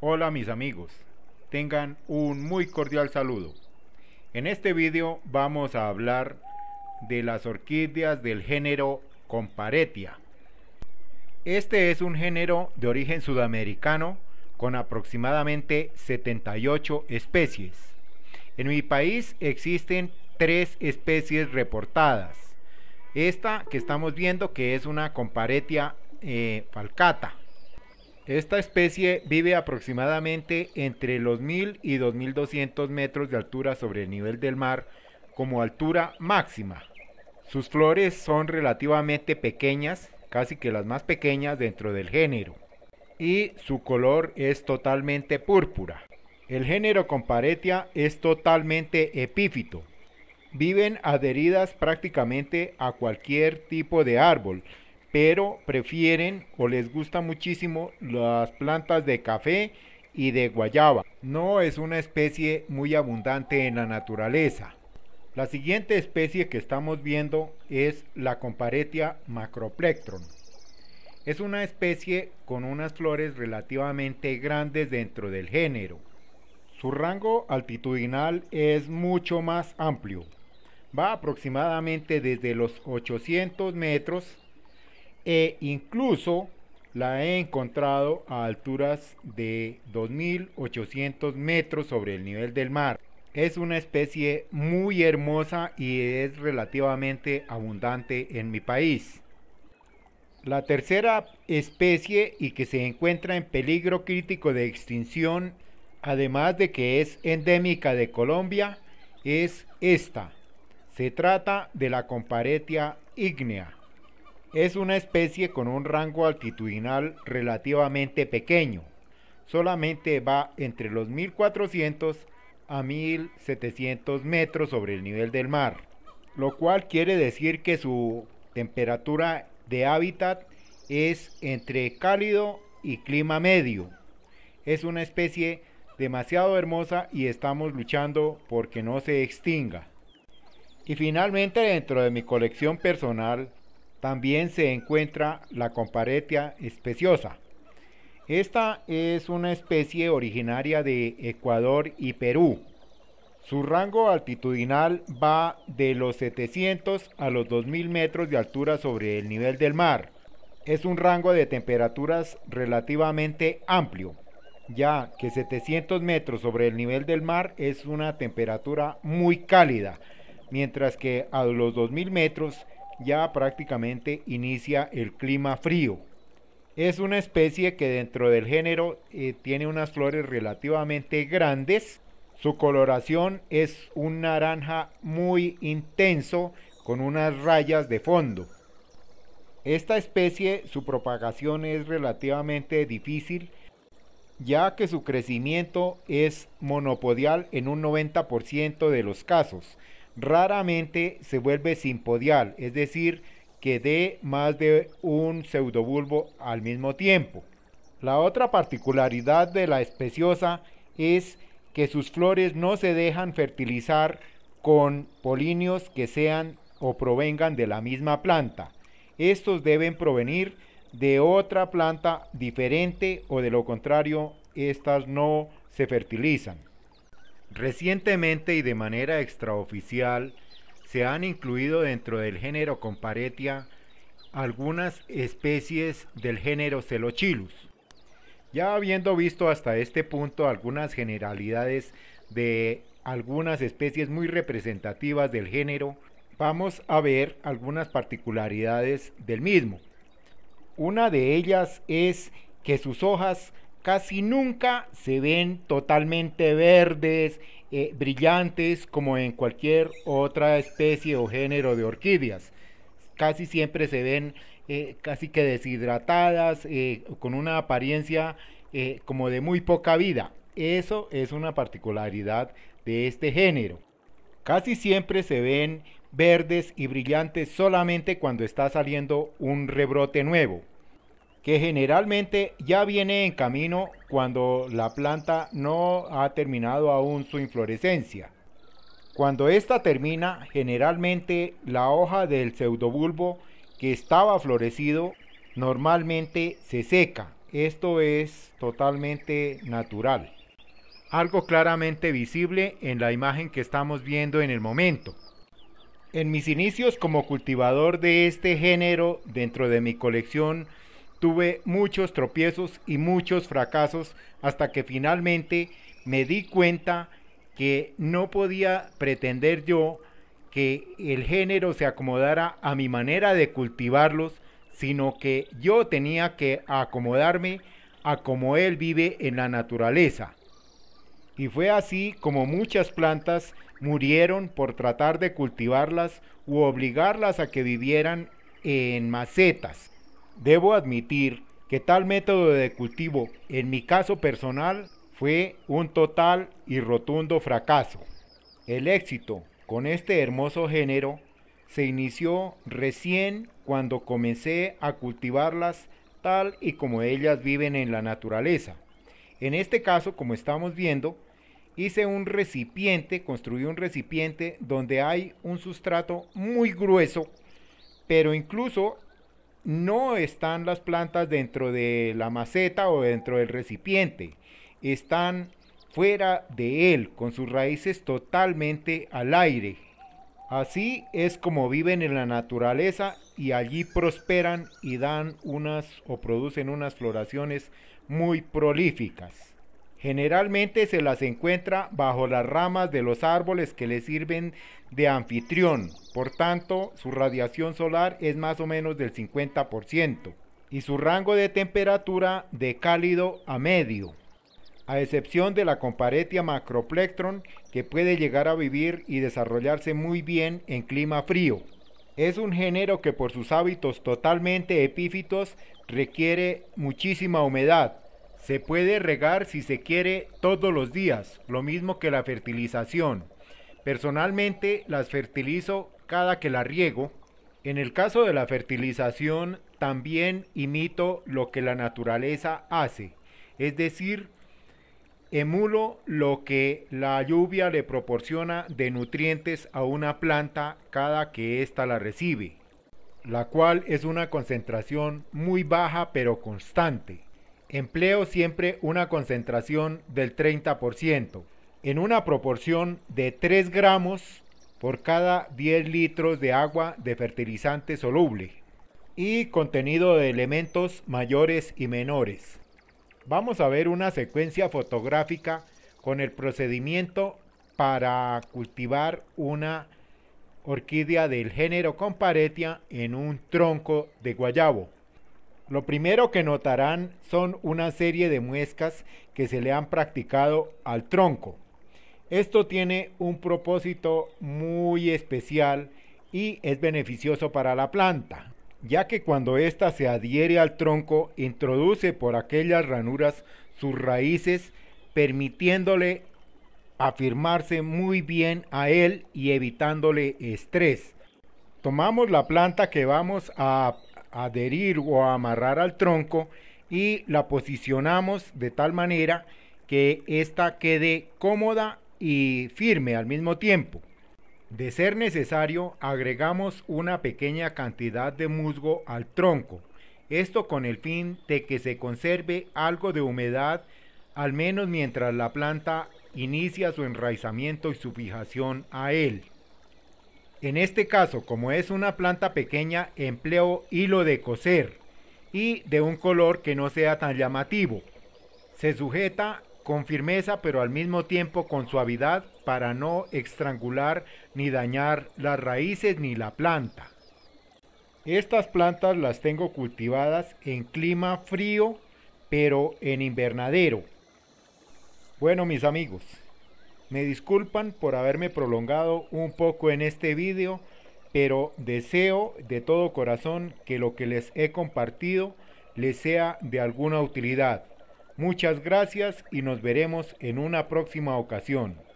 Hola mis amigos, tengan un muy cordial saludo. En este vídeo vamos a hablar de las orquídeas del género Comparetia. Este es un género de origen sudamericano con aproximadamente 78 especies. En mi país existen tres especies reportadas. Esta que estamos viendo que es una comparetia eh, falcata esta especie vive aproximadamente entre los 1000 y 2200 metros de altura sobre el nivel del mar como altura máxima. Sus flores son relativamente pequeñas, casi que las más pequeñas dentro del género, y su color es totalmente púrpura. El género Comparetia es totalmente epífito. Viven adheridas prácticamente a cualquier tipo de árbol, pero prefieren o les gusta muchísimo las plantas de café y de guayaba. No es una especie muy abundante en la naturaleza. La siguiente especie que estamos viendo es la Comparetia macroplectron. Es una especie con unas flores relativamente grandes dentro del género. Su rango altitudinal es mucho más amplio. Va aproximadamente desde los 800 metros e incluso la he encontrado a alturas de 2.800 metros sobre el nivel del mar. Es una especie muy hermosa y es relativamente abundante en mi país. La tercera especie y que se encuentra en peligro crítico de extinción, además de que es endémica de Colombia, es esta. Se trata de la comparetia ígnea. Es una especie con un rango altitudinal relativamente pequeño. Solamente va entre los 1400 a 1700 metros sobre el nivel del mar, lo cual quiere decir que su temperatura de hábitat es entre cálido y clima medio. Es una especie demasiado hermosa y estamos luchando porque no se extinga. Y finalmente dentro de mi colección personal también se encuentra la comparetia especiosa. Esta es una especie originaria de Ecuador y Perú. Su rango altitudinal va de los 700 a los 2000 metros de altura sobre el nivel del mar. Es un rango de temperaturas relativamente amplio, ya que 700 metros sobre el nivel del mar es una temperatura muy cálida, mientras que a los 2000 metros ya prácticamente inicia el clima frío. Es una especie que dentro del género eh, tiene unas flores relativamente grandes. Su coloración es un naranja muy intenso con unas rayas de fondo. Esta especie, su propagación es relativamente difícil ya que su crecimiento es monopodial en un 90% de los casos raramente se vuelve simpodial, es decir, que dé más de un pseudobulbo al mismo tiempo. La otra particularidad de la especiosa es que sus flores no se dejan fertilizar con polinios que sean o provengan de la misma planta. Estos deben provenir de otra planta diferente o de lo contrario, estas no se fertilizan. Recientemente y de manera extraoficial se han incluido dentro del género Comparetia algunas especies del género Celochilus. Ya habiendo visto hasta este punto algunas generalidades de algunas especies muy representativas del género, vamos a ver algunas particularidades del mismo. Una de ellas es que sus hojas casi nunca se ven totalmente verdes, eh, brillantes, como en cualquier otra especie o género de orquídeas. Casi siempre se ven eh, casi que deshidratadas, eh, con una apariencia como de muy poca vida. Eso es una particularidad de este género. Casi siempre se ven verdes y brillantes solamente cuando está saliendo un rebrote nuevo que generalmente ya viene en camino cuando la planta no ha terminado aún su inflorescencia. Cuando ésta termina, generalmente la hoja del pseudobulbo que estaba florecido normalmente se seca. Esto es totalmente natural. Algo claramente visible en la imagen que estamos viendo en el momento. En mis inicios como cultivador de este género dentro de mi colección Tuve muchos tropiezos y muchos fracasos hasta que finalmente me di cuenta que no podía pretender yo que el género se acomodara a mi manera de cultivarlos, sino que yo tenía que acomodarme a como él vive en la naturaleza. Y fue así como muchas plantas murieron por tratar de cultivarlas u obligarlas a que vivieran en macetas. Debo admitir que tal método de cultivo, en mi caso personal, fue un total y rotundo fracaso. El éxito con este hermoso género se inició recién cuando comencé a cultivarlas tal y como ellas viven en la naturaleza. En este caso, como estamos viendo, hice un recipiente, construí un recipiente donde hay un sustrato muy grueso, pero incluso no están las plantas dentro de la maceta o dentro del recipiente, están fuera de él, con sus raíces totalmente al aire. Así es como viven en la naturaleza y allí prosperan y dan unas o producen unas floraciones muy prolíficas. Generalmente se las encuentra bajo las ramas de los árboles que le sirven de anfitrión, por tanto su radiación solar es más o menos del 50% y su rango de temperatura de cálido a medio, a excepción de la comparetia macroplectron que puede llegar a vivir y desarrollarse muy bien en clima frío. Es un género que por sus hábitos totalmente epífitos requiere muchísima humedad, se puede regar si se quiere todos los días, lo mismo que la fertilización. Personalmente las fertilizo cada que la riego. En el caso de la fertilización también imito lo que la naturaleza hace, es decir, emulo lo que la lluvia le proporciona de nutrientes a una planta cada que ésta la recibe, la cual es una concentración muy baja pero constante empleo siempre una concentración del 30%, en una proporción de 3 gramos por cada 10 litros de agua de fertilizante soluble y contenido de elementos mayores y menores. Vamos a ver una secuencia fotográfica con el procedimiento para cultivar una orquídea del género Comparetia en un tronco de guayabo. Lo primero que notarán son una serie de muescas que se le han practicado al tronco. Esto tiene un propósito muy especial y es beneficioso para la planta, ya que cuando ésta se adhiere al tronco introduce por aquellas ranuras sus raíces permitiéndole afirmarse muy bien a él y evitándole estrés. Tomamos la planta que vamos a adherir o amarrar al tronco y la posicionamos de tal manera que ésta quede cómoda y firme al mismo tiempo. De ser necesario, agregamos una pequeña cantidad de musgo al tronco, esto con el fin de que se conserve algo de humedad, al menos mientras la planta inicia su enraizamiento y su fijación a él. En este caso, como es una planta pequeña, empleo hilo de coser y de un color que no sea tan llamativo. Se sujeta con firmeza pero al mismo tiempo con suavidad para no estrangular ni dañar las raíces ni la planta. Estas plantas las tengo cultivadas en clima frío pero en invernadero. Bueno mis amigos, me disculpan por haberme prolongado un poco en este vídeo, pero deseo de todo corazón que lo que les he compartido les sea de alguna utilidad. Muchas gracias y nos veremos en una próxima ocasión.